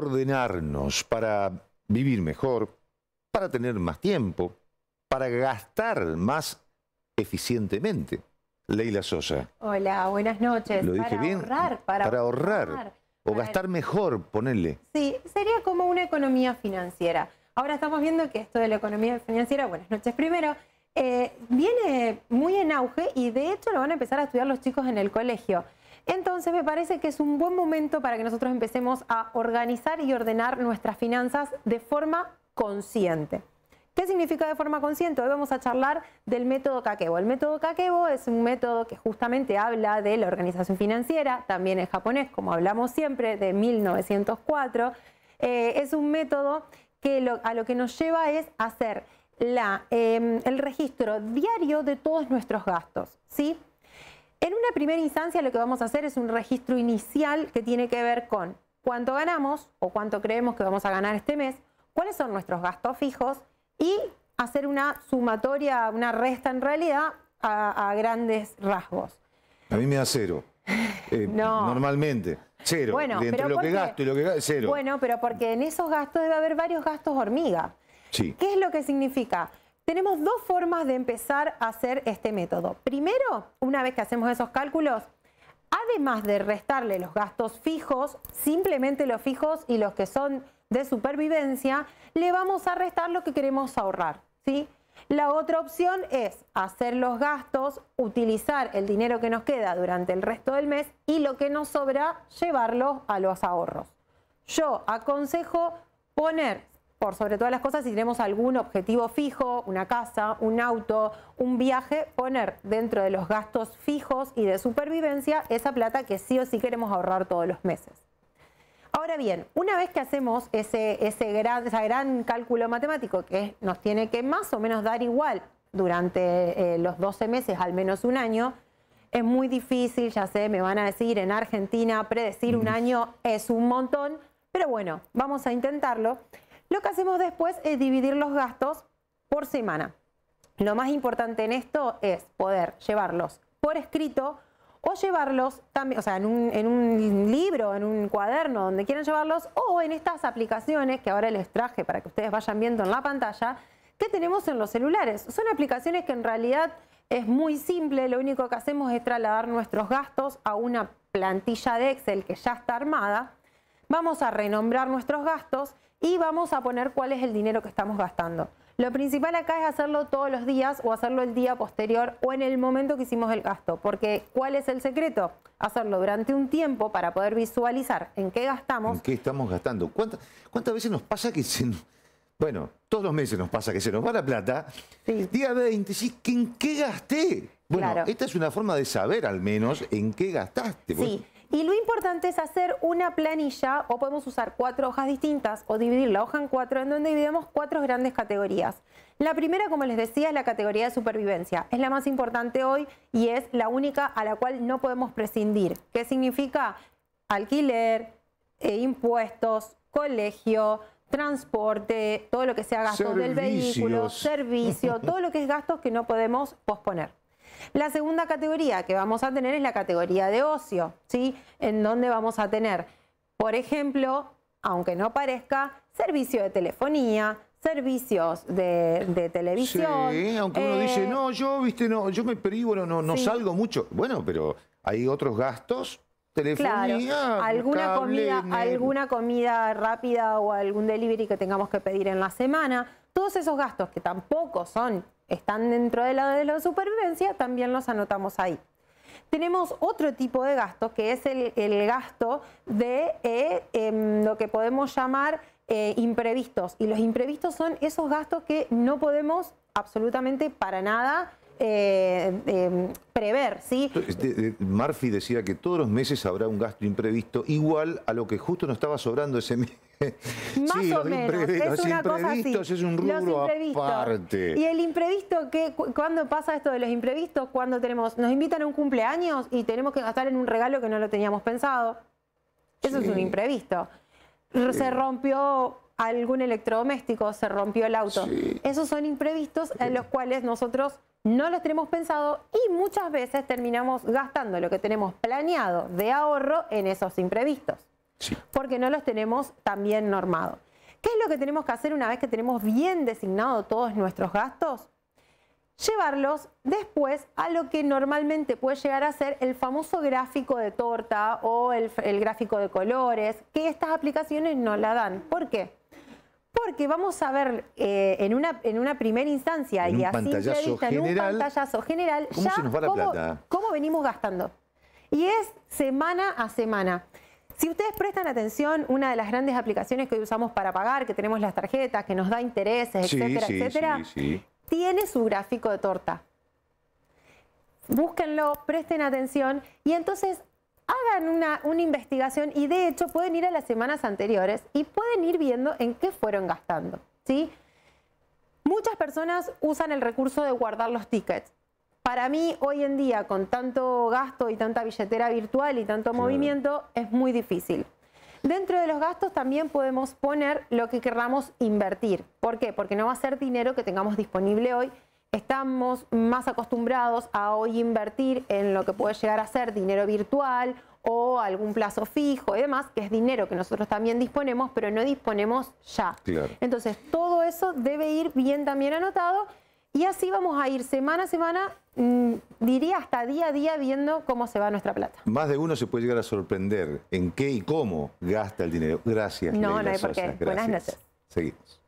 ordenarnos para vivir mejor, para tener más tiempo, para gastar más eficientemente. Leila Sosa. Hola, buenas noches. ¿Lo dije para Ahorrar, para, ahorrar. O gastar mejor, ponerle. Sí, sería como una economía financiera. Ahora estamos viendo que esto de la economía financiera, buenas noches primero, eh, viene muy en auge y de hecho lo van a empezar a estudiar los chicos en el colegio. Entonces me parece que es un buen momento para que nosotros empecemos a organizar y ordenar nuestras finanzas de forma consciente. ¿Qué significa de forma consciente? Hoy vamos a charlar del método Kakebo. El método Kakebo es un método que justamente habla de la organización financiera, también en japonés, como hablamos siempre, de 1904. Eh, es un método que a lo que nos lleva es hacer Em, el registro diario de todos nuestros gastos. ¿sí? En una primera instancia lo que vamos a hacer es un registro inicial que tiene que ver con cuánto ganamos o cuánto creemos que vamos a ganar este mes, cuáles son nuestros gastos fijos y hacer una sumatoria, una resta en realidad a, grandes rasgos. A mí me da cero. Eh, normalmente. Cero. lo que gasto y lo que gasto, cero. Bueno, pero porque en esos gastos debe haber varios gastos hormiga. ¿Qué es lo que significa? Tenemos dos formas de empezar a hacer este método. Primero, una vez que hacemos esos cálculos, además de restarle los gastos fijos, simplemente los fijos y los que son de supervivencia, le vamos a restar lo que queremos ahorrar. ¿sí? La otra opción es hacer los gastos, utilizar el dinero que nos queda durante el resto del mes y lo que nos sobra llevarlo a los ahorros. Yo aconsejo poner por sobre todas las cosas, si tenemos algún objetivo fijo, una casa, un auto, un viaje, poner dentro de los gastos fijos y de supervivencia esa plata que sí o sí queremos ahorrar todos los meses. Ahora bien, una vez que hacemos ese, ese gran, gran cálculo matemático que nos tiene que más o menos dar igual durante eh, los 12 meses, al menos un año, es muy difícil, ya sé, me van a decir en Argentina, predecir un año es un montón, pero bueno, vamos a intentarlo. Lo que hacemos después es dividir los gastos por semana. Lo más importante en esto es poder llevarlos por escrito o llevarlos también, o sea, en un, en un, libro, en un cuaderno, donde quieran llevarlos, o en estas aplicaciones que ahora les traje para que ustedes vayan viendo en la pantalla, que tenemos en los celulares. Son aplicaciones que en realidad es muy simple, lo único que hacemos es trasladar nuestros gastos a una plantilla de Excel que ya está armada vamos a renombrar nuestros gastos y vamos a poner cuál es el dinero que estamos gastando. Lo principal acá es hacerlo todos los días o hacerlo el día posterior o en el momento que hicimos el gasto, porque ¿cuál es el secreto? Hacerlo durante un tiempo para poder visualizar en qué gastamos. ¿En qué estamos gastando? ¿Cuántas, veces nos pasa que se... Bueno, todos los meses nos pasa que se nos va la plata. Sí. Día 20, sí, ¿en qué gasté? Bueno, esta es una forma de saber al menos en qué gastaste. Sí. Y lo importante es hacer una planilla o podemos usar cuatro hojas distintas o dividir la hoja en cuatro en donde dividimos cuatro grandes categorías. La primera, como les decía, es la categoría de supervivencia. Es la más importante hoy y es la única a la cual no podemos prescindir. ¿Qué significa? Alquiler, e impuestos, colegio, transporte, todo lo que sea gasto del vehículo, servicio, todo lo que es gastos que no podemos posponer. La segunda categoría que vamos a tener es la categoría de ocio, ¿sí? En donde vamos a tener, por ejemplo, aunque no parezca, servicio de telefonía, servicios de, televisión. Sí, aunque uno dice, eh, no, yo, viste, no, yo me perigo, no, no, salgo mucho. Bueno, pero hay otros gastos. Telefonía, alguna alguna comida rápida o algún delivery que tengamos que pedir en la semana, todos esos gastos que tampoco son están dentro de la de la supervivencia, también los anotamos ahí. Tenemos otro tipo de gastos, que es el, gasto de eh, em, lo que podemos llamar eh, imprevistos. Y los imprevistos son esos gastos que no podemos absolutamente para nada eh, em, prever, ¿sí? Este, eh, Murphy decía que todos los meses habrá un gasto imprevisto igual a lo que justo nos estaba sobrando ese mes. Más o menos, es los un rubro aparte. Y el imprevisto, que, ¿cuándo pasa esto de los imprevistos? Cuando tenemos, nos invitan a un cumpleaños y tenemos que gastar en un regalo que no lo teníamos pensado. Eso es un imprevisto. Se rompió algún electrodoméstico, se rompió el auto. Esos son imprevistos en los cuales nosotros no los tenemos pensado y muchas veces terminamos gastando lo que tenemos planeado de ahorro en esos imprevistos. Porque no los tenemos también normado. ¿Qué es lo que tenemos que hacer una vez que tenemos bien designado todos nuestros gastos? Llevarlos después a lo que normalmente puede llegar a ser el famoso gráfico de torta o el gráfico de colores, que estas aplicaciones no la dan. ¿Por qué? Porque vamos a ver eh, en, una, en una primera instancia y así en un pantallazo general ¿cómo, venimos gastando. Y es semana a semana. Si ustedes prestan atención, una de las grandes aplicaciones que hoy usamos para pagar, que tenemos las tarjetas, que nos da intereses, etcétera, etcétera, tiene su gráfico de torta. Búsquenlo, presten atención y entonces hagan una, una investigación y de hecho pueden ir a las semanas anteriores y pueden ir viendo en qué fueron gastando. ¿sí? Muchas personas usan el recurso de guardar los tickets. Para mí, hoy en día, con tanto gasto y tanta billetera virtual y tanto movimiento, es muy difícil. Dentro de los gastos también podemos poner lo que queramos invertir. ¿Por qué? Porque no va a ser dinero que tengamos disponible hoy, estamos más acostumbrados a hoy invertir en lo que puede llegar a ser dinero virtual o algún plazo fijo y demás, que es dinero que nosotros también disponemos, pero no disponemos ya. Entonces, todo eso debe ir bien también anotado y así vamos a ir semana a semana, mm, diría hasta día a día, viendo cómo se va nuestra plata. Más de uno se puede llegar a sorprender en qué y cómo gasta el dinero. Gracias. No, no hay por qué. Buenas Seguimos.